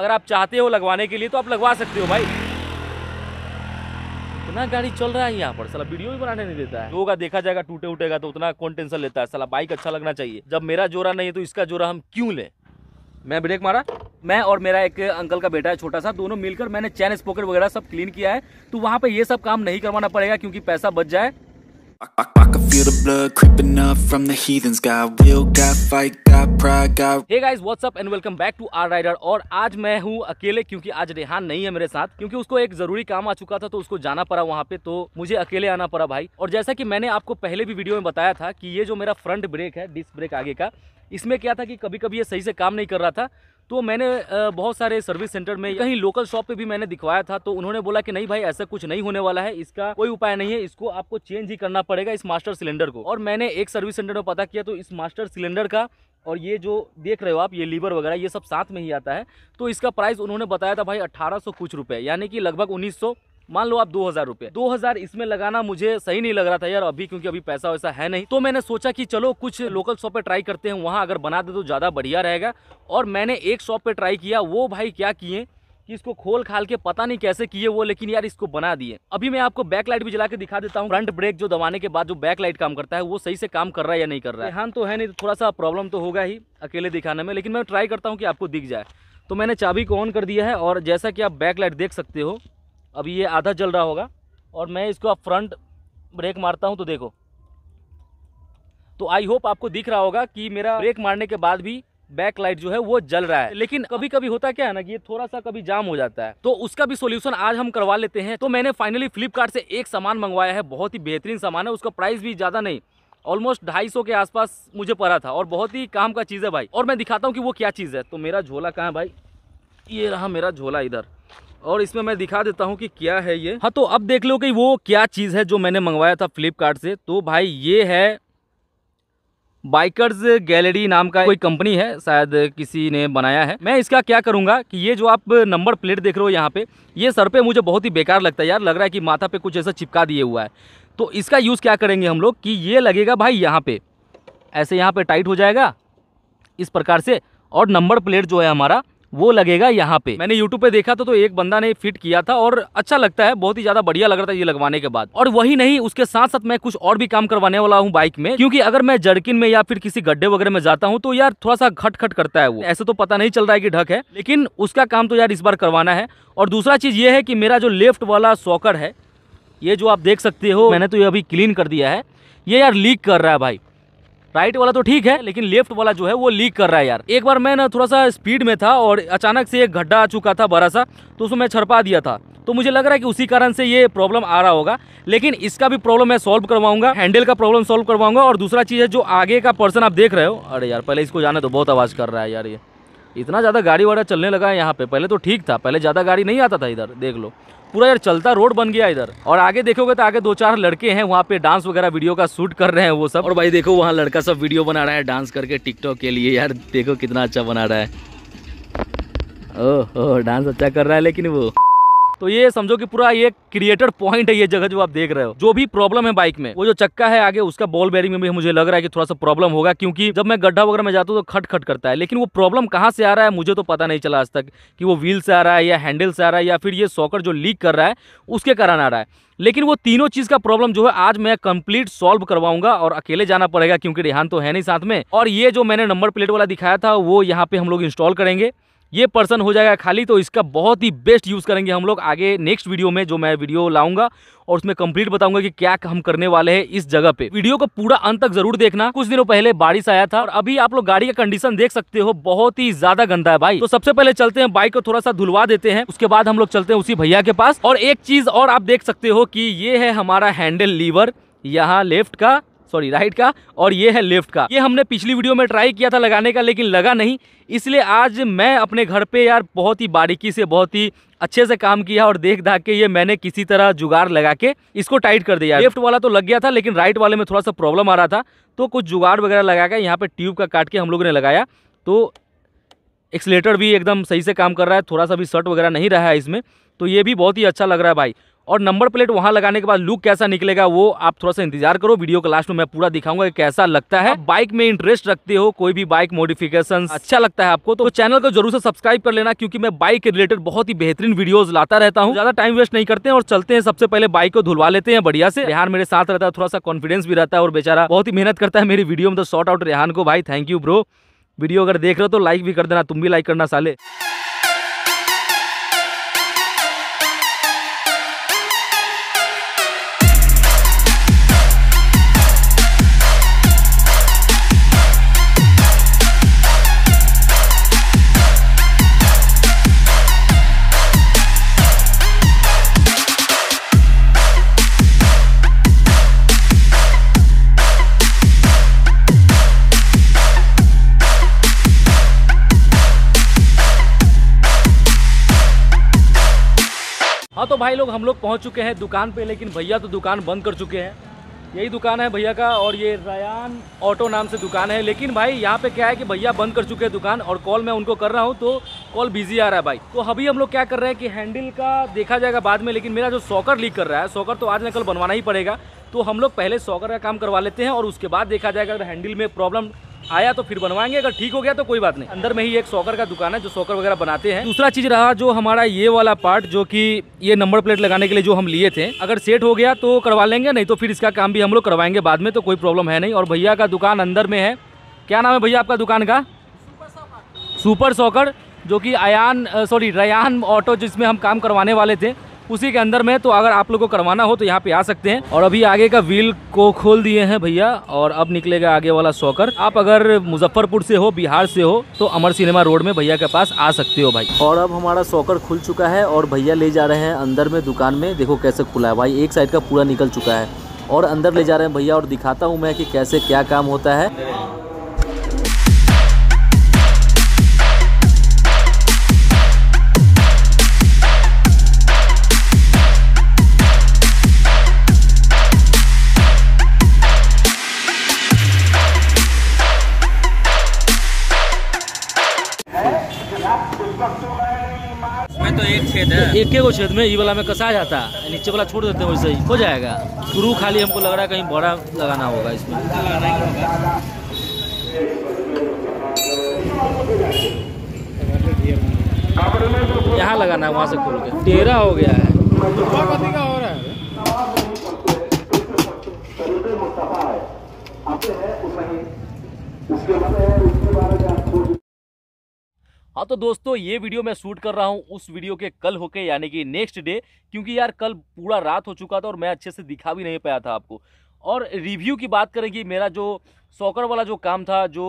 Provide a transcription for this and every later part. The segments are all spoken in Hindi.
अगर आप चाहते हो लगवाने के लिए तो आप लगवा सकते हो भाई इतना गाड़ी चल रहा है यहाँ पर सला वीडियो भी बनाने नहीं देता है लोगों का देखा जाएगा टूटे उठेगा तो उतना कौन टेंशन लेता है सला बाइक अच्छा लगना चाहिए जब मेरा जोरा नहीं है तो इसका जोरा हम क्यों ले मैं ब्रेक मारा मैं और मेरा एक अंकल का बेटा है छोटा सा दोनों मिलकर मैंने चैन स्पोकेट वगैरह सब क्लीन किया है तो वहाँ पे ये सब काम नहीं करवाना पड़ेगा क्योंकि पैसा बच जाए I, I, I, can feel the blood creeping up from the heathens Got will, got fight, got pride, got... Hey guys, what's up and welcome back to our Rider और आज मैं हूँ अकेले क्योंकि आज रेहान नहीं है मेरे साथ क्योंकि उसको एक जरूरी काम आ चुका था तो उसको जाना पड़ा वहाँ पे तो मुझे अकेले आना पड़ा भाई और जैसा कि मैंने आपको पहले भी वीडियो में बताया था कि ये जो मेरा फ्रंट ब्रेक है डिस्क ब्रेक आगे का इसमें क्या था कि कभी कभी ये सही से काम नहीं कर रहा था तो मैंने बहुत सारे सर्विस सेंटर में कहीं लोकल शॉप पे भी मैंने दिखवाया था तो उन्होंने बोला कि नहीं भाई ऐसा कुछ नहीं होने वाला है इसका कोई उपाय नहीं है इसको आपको चेंज ही करना पड़ेगा इस मास्टर सिलेंडर को और मैंने एक सर्विस सेंटर में पता किया तो इस मास्टर सिलेंडर का और ये जो देख रहे हो आप ये लीवर वगैरह ये सब साथ में ही आता है तो इसका प्राइस उन्होंने बताया था भाई अट्ठारह कुछ रुपये यानी कि लगभग उन्नीस मान लो आप दो हजार रुपये दो हजार इसमें लगाना मुझे सही नहीं लग रहा था यार अभी क्योंकि अभी पैसा वैसा है नहीं तो मैंने सोचा कि चलो कुछ लोकल शॉप पे ट्राई करते हैं वहाँ अगर बना दे तो ज़्यादा बढ़िया रहेगा और मैंने एक शॉप पे ट्राई किया वो भाई क्या किए कि इसको खोल खाल के पता नहीं कैसे किए वो लेकिन यार इसको बना दिए अभी मैं आपको बैक लाइट भी जला के दिखा देता हूँ फ्रंट ब्रेक जो दबाने के बाद जो बैक लाइट काम करता है वो सही से काम कर रहा है या नहीं कर रहा है हाँ तो है नहीं तो थोड़ा सा प्रॉब्लम तो होगा ही अकेले दिखाने में लेकिन मैं ट्राई करता हूँ कि आपको दिख जाए तो मैंने चाबी को ऑन कर दिया है और जैसा कि आप बैक लाइट देख सकते हो अभी ये आधा जल रहा होगा और मैं इसको अब फ्रंट ब्रेक मारता हूँ तो देखो तो आई होप आपको दिख रहा होगा कि मेरा ब्रेक मारने के बाद भी बैक लाइट जो है वो जल रहा है लेकिन कभी कभी होता क्या है ना कि ये थोड़ा सा कभी जाम हो जाता है तो उसका भी सोल्यूशन आज हम करवा लेते हैं तो मैंने फाइनली फ्लिपकार्ट से एक सामान मंगवाया है बहुत ही बेहतरीन सामान है उसका प्राइस भी ज़्यादा नहीं ऑलमोस्ट ढाई सौ के आसपास मुझे पड़ा था और बहुत ही काम का चीज़ है भाई और मैं दिखाता हूँ कि वो क्या चीज़ है तो मेरा झोला कहाँ है भाई ये रहा मेरा झोला इधर और इसमें मैं दिखा देता हूँ कि क्या है ये हाँ तो अब देख लो कि वो क्या चीज़ है जो मैंने मंगवाया था फ्लिपकार्ट से तो भाई ये है बाइकर्स गैलरी नाम का कोई कंपनी है शायद किसी ने बनाया है मैं इसका क्या करूँगा कि ये जो आप नंबर प्लेट देख रहे हो यहाँ पे ये सर पे मुझे बहुत ही बेकार लगता है यार लग रहा है कि माथा पे कुछ ऐसा चिपका दिए हुआ है तो इसका यूज़ क्या करेंगे हम लोग कि ये लगेगा भाई यहाँ पे ऐसे यहाँ पे टाइट हो जाएगा इस प्रकार से और नंबर प्लेट जो है हमारा वो लगेगा यहाँ पे मैंने यूट्यूब पे देखा था तो एक बंदा ने फिट किया था और अच्छा लगता है बहुत ही ज्यादा बढ़िया लग रहा था ये लगवाने के बाद और वही नहीं उसके साथ साथ मैं कुछ और भी काम करवाने वाला हूँ बाइक में क्योंकि अगर मैं जर्किन में या फिर किसी गड्ढे वगैरह में जाता हूँ तो यार थोड़ा सा खट खट करता है वो ऐसे तो पता नहीं चल रहा है कि ढक है लेकिन उसका काम तो यार इस बार करवाना है और दूसरा चीज ये है कि मेरा जो लेफ्ट वाला सॉकर है ये जो आप देख सकते हो मैंने तो ये अभी क्लीन कर दिया है ये यार लीक कर रहा है भाई राइट वाला तो ठीक है लेकिन लेफ्ट वाला जो है वो लीक कर रहा है यार एक बार मैं ना थोड़ा सा स्पीड में था और अचानक से एक गड्ढा आ चुका था बड़ा सा तो उसमें मैं छरपा दिया था तो मुझे लग रहा है कि उसी कारण से ये प्रॉब्लम आ रहा होगा लेकिन इसका भी प्रॉब्लम मैं सॉल्व करवाऊंगा हैंडल का प्रॉब्लम सॉल्व करवाऊंगा और दूसरा चीज़ है जो आगे का पर्सन आप देख रहे हो अरे यार पहले इसको जाने तो बहुत आवाज़ कर रहा है यार ये इतना ज़्यादा गाड़ी वाड़ा चलने लगा है यहाँ पे पहले तो ठीक था पहले ज़्यादा गाड़ी नहीं आता था इधर देख लो पूरा यार चलता रोड बन गया इधर और आगे देखोगे तो आगे दो चार लड़के हैं वहाँ पे डांस वगैरह वीडियो का शूट कर रहे हैं वो सब और भाई देखो वहाँ लड़का सब वीडियो बना रहा है डांस करके टिकटॉक के लिए यार देखो कितना अच्छा बना रहा है ओह डांस अच्छा कर रहा है लेकिन वो तो ये समझो कि पूरा ये क्रिएटेड पॉइंट है ये जगह जो आप देख रहे हो जो भी प्रॉब्लम है बाइक में वो जो चक्का है आगे उसका बॉल बेरिंग में भी मुझे लग रहा है कि थोड़ा सा प्रॉब्लम होगा क्योंकि जब मैं गड्ढा वगैरह में जाता हूँ तो खट खट करता है लेकिन वो प्रॉब्लम कहाँ से आ रहा है मुझे तो पता नहीं चला आज तक कि वो व्हील से आ रहा है या हैंडल से आ रहा है या फिर ये सॉकर जो लीक कर रहा है उसके कारण आ रहा है लेकिन वो तीनों चीज़ का प्रॉब्लम जो है आज मैं कंप्लीट सॉल्व करवाऊंगा और अकेले जाना पड़ेगा क्योंकि रेहान तो है नहीं साथ में और ये जो मैंने नंबर प्लेट वाला दिखाया था वो यहाँ पे हम लोग इंस्टॉल करेंगे ये पर्सन हो जाएगा खाली तो इसका बहुत ही बेस्ट यूज़ करेंगे हम लोग आगे नेक्स्ट वीडियो में जो मैं वीडियो लाऊंगा और उसमें कंप्लीट बताऊंगा कि क्या हम करने वाले हैं इस जगह पे वीडियो को पूरा अंत तक जरूर देखना कुछ दिनों पहले बारिश आया था और अभी आप लोग गाड़ी का कंडीशन देख सकते हो बहुत ही ज्यादा गंदा है भाई तो सबसे पहले चलते हैं बाइक को थोड़ा सा धुलवा देते हैं उसके बाद हम लोग चलते हैं उसी भैया के पास और एक चीज और आप देख सकते हो कि ये है हमारा हैंडल लीवर यहाँ लेफ्ट का सॉरी राइट का और ये है लेफ्ट का ये हमने पिछली वीडियो में ट्राई किया था लगाने का लेकिन लगा नहीं इसलिए आज मैं अपने घर पे यार बहुत ही बारीकी से बहुत ही अच्छे से काम किया और देख दाख के ये मैंने किसी तरह जुगाड़ लगा के इसको टाइट कर दिया लेफ्ट वाला तो लग गया था लेकिन राइट वाले में थोड़ा सा प्रॉब्लम आ रहा था तो कुछ जुगाड़ वगैरह लगा के यहाँ पर ट्यूब का काट के हम लोग ने लगाया तो एक्सलेटर भी एकदम सही से काम कर रहा है थोड़ा सा भी शर्ट वगैरह नहीं रहा है इसमें तो ये भी बहुत ही अच्छा लग रहा है भाई और नंबर प्लेट वहाँ लगाने के बाद लुक कैसा निकलेगा वो आप थोड़ा सा इंतजार करो वीडियो के लास्ट में मैं पूरा दिखाऊंगा कि कैसा लगता है बाइक में इंटरेस्ट रखते हो कोई भी बाइक मॉडिफिकेशन अच्छा लगता है आपको तो चैनल को जरूर से सब्सक्राइब कर लेना क्योंकि मैं बाइक के रिलेटेड बहुत ही बेहतरीन वीडियो लाता रहता हूँ ज्यादा टाइम वेस्ट नहीं करते हैं और चलते हैं सबसे पहले बाइक को धुलवा लेते हैं बढ़िया से रेहान मेरे साथ रहता है थोड़ा सा कॉन्फिडेंस भी रहता है और बेचारा बहुत ही मेहनत करता है मेरी वीडियो में तो शॉर्ट आउट रेहान को भाई थैंक यू ब्रो वीडियो अगर देख रहे हो तो लाइक भी कर देना तुम भी लाइक करना साले हाँ तो भाई लोग हम लोग पहुँच चुके हैं दुकान पर लेकिन भैया तो दुकान बंद कर चुके हैं यही दुकान है भैया का और ये रयान ऑटो नाम से दुकान है लेकिन भाई यहाँ पे क्या है कि भैया बंद कर चुके हैं दुकान और कॉल मैं उनको कर रहा हूँ तो कॉल बिजी आ रहा है भाई तो अभी हम लोग क्या कर रहे हैं कि हैंडल का देखा जाएगा बाद में लेकिन मेरा जो सॉकर लीक कर रहा है सॉकर तो आज ना कल बनवाना ही पड़ेगा तो हम लोग पहले सॉकर का काम करवा लेते हैं और उसके बाद देखा जाएगा अगर हैंडल में प्रॉब्लम आया तो फिर बनवाएंगे अगर ठीक हो गया तो कोई बात नहीं अंदर में ही एक सॉकर का दुकान है जो सॉकर वगैरह बनाते हैं दूसरा चीज रहा जो हमारा ये वाला पार्ट जो कि ये नंबर प्लेट लगाने के लिए जो हम लिए थे अगर सेट हो गया तो करवा लेंगे नहीं तो फिर इसका काम भी हम लोग करवाएंगे बाद में तो कोई प्रॉब्लम है नहीं और भैया का दुकान अंदर में है क्या नाम है भैया आपका दुकान का सुपर सॉकर जो कि आयान सॉरी रयान ऑटो जिसमें हम काम करवाने वाले थे उसी के अंदर में तो अगर आप लोग को करवाना हो तो यहाँ पे आ सकते हैं और अभी आगे का व्हील को खोल दिए हैं भैया और अब निकलेगा आगे वाला सोकर आप अगर मुजफ्फरपुर से हो बिहार से हो तो अमर सिनेमा रोड में भैया के पास आ सकते हो भाई और अब हमारा सोकर खुल चुका है और भैया ले जा रहे हैं अंदर में दुकान में देखो कैसे खुला है भाई एक साइड का पूरा निकल चुका है और अंदर ले जा रहे हैं भैया और दिखाता हूँ मैं कि कैसे क्या काम होता है छेद है एक एक छेद में ये वाला में कसा जाता है नीचे वाला छोड़ देते हैं वैसे ही हो जाएगा शुरू खाली हमको लग रहा है कहीं बड़ा लगाना होगा इसमें यहाँ लगाना है वहाँ से खोल के तेरह हो गया है उसके बाद हाँ तो दोस्तों ये वीडियो मैं शूट कर रहा हूँ उस वीडियो के कल होके यानी कि नेक्स्ट डे क्योंकि यार कल पूरा रात हो चुका था और मैं अच्छे से दिखा भी नहीं पाया था आपको और रिव्यू की बात करें कि मेरा जो सॉकर वाला जो काम था जो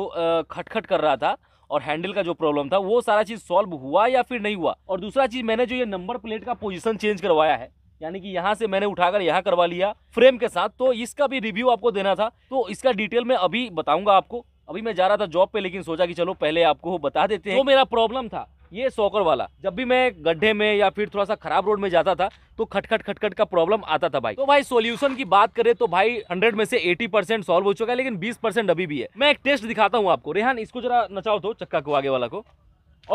खटखट कर रहा था और हैंडल का जो प्रॉब्लम था वो सारा चीज़ सॉल्व हुआ या फिर नहीं हुआ और दूसरा चीज़ मैंने जो ये नंबर प्लेट का पोजिशन चेंज करवाया है यानी कि यहाँ से मैंने उठाकर यहाँ करवा लिया फ्रेम के साथ तो इसका भी रिव्यू आपको देना था तो इसका डिटेल मैं अभी बताऊंगा आपको अभी मैं जा रहा था जॉब पे लेकिन सोचा कि चलो पहले आपको बता देते हैं जो तो मेरा प्रॉब्लम था ये सोकर वाला जब भी मैं गड्ढे में या फिर थोड़ा सा खराब रोड में जाता था तो खटखट खटखट का प्रॉब्लम आता था भाई तो भाई सॉल्यूशन की बात करें तो भाई 100 में से 80 परसेंट सोल्व हो चुका है लेकिन 20 परसेंट अभी भी है मैं एक टेस्ट दिखाता हूँ आपको रेहान इसको जरा नचाओ तो चक्का को आगे वाला को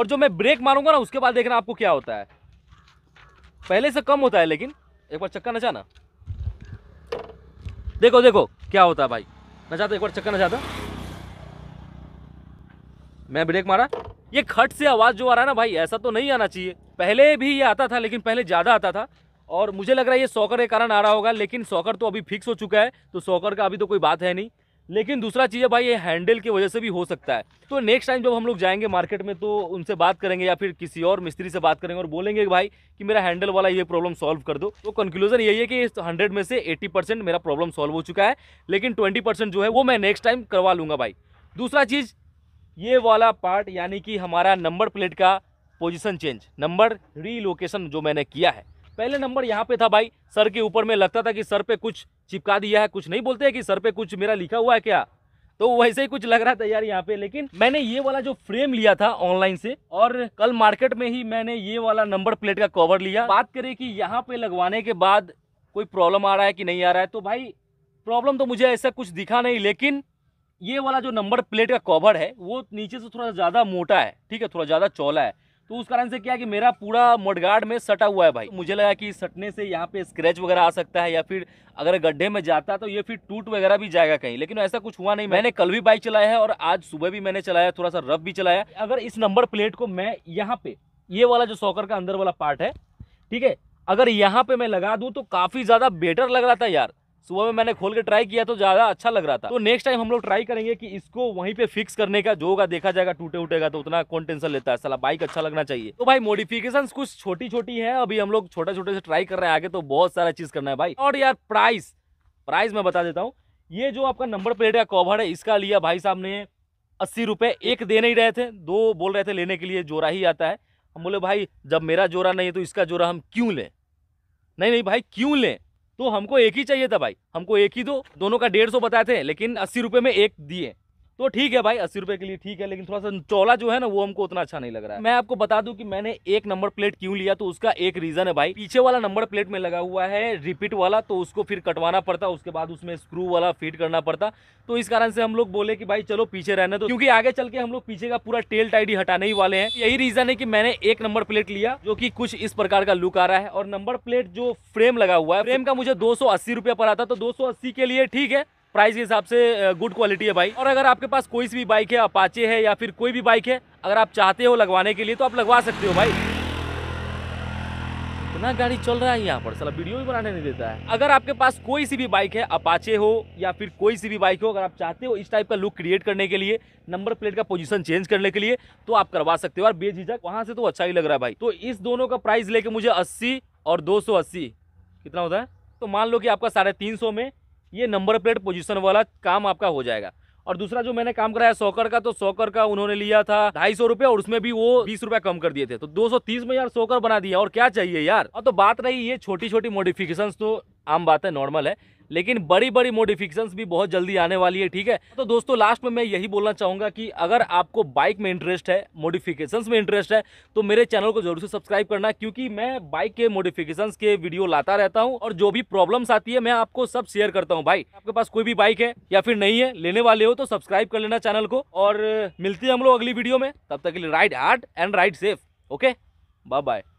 और जो मैं ब्रेक मारूंगा ना उसके बाद देखना आपको क्या होता है पहले से कम होता है लेकिन एक बार चक्का नचाना देखो देखो क्या होता है भाई नचाता एक बार चक्का नचाता मैं ब्रेक मारा ये खट से आवाज़ जो आ रहा है ना भाई ऐसा तो नहीं आना चाहिए पहले भी ये आता था लेकिन पहले ज़्यादा आता था और मुझे लग रहा है ये सॉकर के कारण आ रहा होगा लेकिन सॉकर तो अभी फिक्स हो चुका है तो सॉकर का अभी तो कोई बात है नहीं लेकिन दूसरा चीज़ है भाई ये हैंडल की वजह से भी हो सकता है तो नेक्स्ट टाइम जब हम लोग जाएंगे मार्केट में तो उनसे बात करेंगे या फिर किसी और मिस्त्री से बात करेंगे और बोलेंगे कि भाई कि मेरा हैंडल वाला ये प्रॉब्लम सॉल्व कर दो तो कंक्लूजन यही है कि इस हंड्रेड में से एट्टी परसेंट मेरा प्रॉब्लम सॉल्व हो चुका है लेकिन ट्वेंटी परसेंट जो है वो मैं नेक्स्ट टाइम करवा लूँगा भाई दूसरा चीज़ ये वाला पार्ट यानी कि हमारा नंबर प्लेट का पोजीशन चेंज नंबर रीलोकेशन जो मैंने किया है पहले नंबर यहाँ पे था भाई सर के ऊपर में लगता था कि सर पे कुछ चिपका दिया है कुछ नहीं बोलते हैं कि सर पे कुछ मेरा लिखा हुआ है क्या तो वैसे ही कुछ लग रहा था यार यहाँ पे लेकिन मैंने ये वाला जो फ्रेम लिया था ऑनलाइन से और कल मार्केट में ही मैंने ये वाला नंबर प्लेट का कवर लिया बात करें कि यहाँ पे लगवाने के बाद कोई प्रॉब्लम आ रहा है कि नहीं आ रहा है तो भाई प्रॉब्लम तो मुझे ऐसा कुछ दिखा नहीं लेकिन ये वाला जो नंबर प्लेट का कवर है वो नीचे से थोड़ा ज़्यादा मोटा है ठीक है थोड़ा ज़्यादा चौला है तो उस कारण से क्या है कि मेरा पूरा मडगार्ड में सटा हुआ है भाई मुझे लगा कि सटने से यहाँ पे स्क्रैच वगैरह आ सकता है या फिर अगर गड्ढे में जाता तो ये फिर टूट वगैरह भी जाएगा कहीं लेकिन ऐसा कुछ हुआ नहीं मैंने कल भी बाइक चलाया है और आज सुबह भी मैंने चलाया थोड़ा सा रफ भी चलाया अगर इस नंबर प्लेट को मैं यहाँ पे ये वाला जो सॉकर का अंदर वाला पार्ट है ठीक है अगर यहाँ पे मैं लगा दूँ तो काफ़ी ज़्यादा बेटर लग रहा था यार सुबह में मैंने खोल के ट्राई किया तो ज़्यादा अच्छा लग रहा था तो नेक्स्ट टाइम हम लोग ट्राई करेंगे कि इसको वहीं पे फिक्स करने का जो होगा देखा जाएगा टूटे उठेगा तो उतना कौन टेंशन लेता है सला बाइक अच्छा लगना चाहिए तो भाई मॉडिफिकेशन कुछ छोटी छोटी है अभी हम लोग छोटे छोटे से ट्राई कर रहे हैं आगे तो बहुत सारा चीज़ करना है भाई और यार प्राइस प्राइस मैं बता देता हूँ ये जो आपका नंबर प्लेट का कवर है इसका लिया भाई साहब ने अस्सी रुपये एक दे नहीं रहे थे दो बोल रहे थे लेने के लिए जोरा ही आता है हम बोले भाई जब मेरा जोरा नहीं है तो इसका जोरा हम क्यों लें नहीं नहीं भाई क्यों लें तो हमको एक ही चाहिए था भाई हमको एक ही दो दोनों का डेढ़ सौ बताए थे लेकिन अस्सी रुपये में एक दिए तो ठीक है भाई अस्सी रुपए के लिए ठीक है लेकिन थोड़ा सा चौला जो है ना वो हमको उतना अच्छा नहीं लग रहा है मैं आपको बता दूं कि मैंने एक नंबर प्लेट क्यों लिया तो उसका एक रीज़न है भाई पीछे वाला नंबर प्लेट में लगा हुआ है रिपीट वाला तो उसको फिर कटवाना पड़ता उसके बाद उसमें स्क्रू वाला फिट करना पड़ता तो इस कारण से हम लोग बोले की भाई चलो पीछे रहने तो क्यूँकी आगे चल के हम लोग पीछे का पूरा टेल टाइडी हटाने ही वाले हैं यही रीज़न है की मैंने एक नंबर प्लेट लिया जो की कुछ इस प्रकार का लुक आ रहा है और नंबर प्लेट जो फ्रेम लगा हुआ है फ्रेम का मुझे दो सौ पर था तो दो के लिए ठीक है प्राइस के हिसाब से गुड क्वालिटी है बाइक और अगर आपके पास कोई सी भी बाइक है अपाचे है या फिर कोई भी बाइक है अगर आप चाहते हो लगवाने के लिए तो आप लगवा सकते हो भाई इतना गाड़ी चल रहा है यहाँ पर सला वीडियो भी बनाने नहीं देता है अगर आपके पास कोई सी भी बाइक है अपाचे हो या फिर कोई सी भी बाइक हो अगर आप चाहते हो इस टाइप का लुक क्रिएट करने के लिए नंबर प्लेट का पोजीशन चेंज करने के लिए तो आप करवा सकते हो और बेझिझक वहाँ से तो अच्छा ही लग रहा है भाई तो इस दोनों का प्राइस लेके मुझे अस्सी और दो कितना होता है तो मान लो कि आपका साढ़े में ये नंबर प्लेट पोजिशन वाला काम आपका हो जाएगा और दूसरा जो मैंने काम कराया सौकर का तो सौकर का उन्होंने लिया था ढाई सौ और उसमें भी वो बीस रुपया कम कर दिए थे तो 230 में यार सौकर बना दिया और क्या चाहिए यार और तो बात रही ये छोटी छोटी मॉडिफिकेशन तो आम बात है नॉर्मल है लेकिन बड़ी बड़ी मोडिफिकेशंस भी बहुत जल्दी आने वाली है ठीक है तो दोस्तों लास्ट में मैं यही बोलना चाहूंगा कि अगर आपको बाइक में इंटरेस्ट है मोडिफिकेशंस में इंटरेस्ट है तो मेरे चैनल को जरूर से सब्सक्राइब करना क्योंकि मैं बाइक के मोडिफिकेशंस के वीडियो लाता रहता हूँ और जो भी प्रॉब्लम्स आती है मैं आपको सब शेयर करता हूँ भाई आपके पास कोई भी बाइक है या फिर नहीं है लेने वाले हो तो सब्सक्राइब कर लेना चैनल को और मिलती है हम लोग अगली वीडियो में तब तक के लिए ride hard and ride safe okay bye bye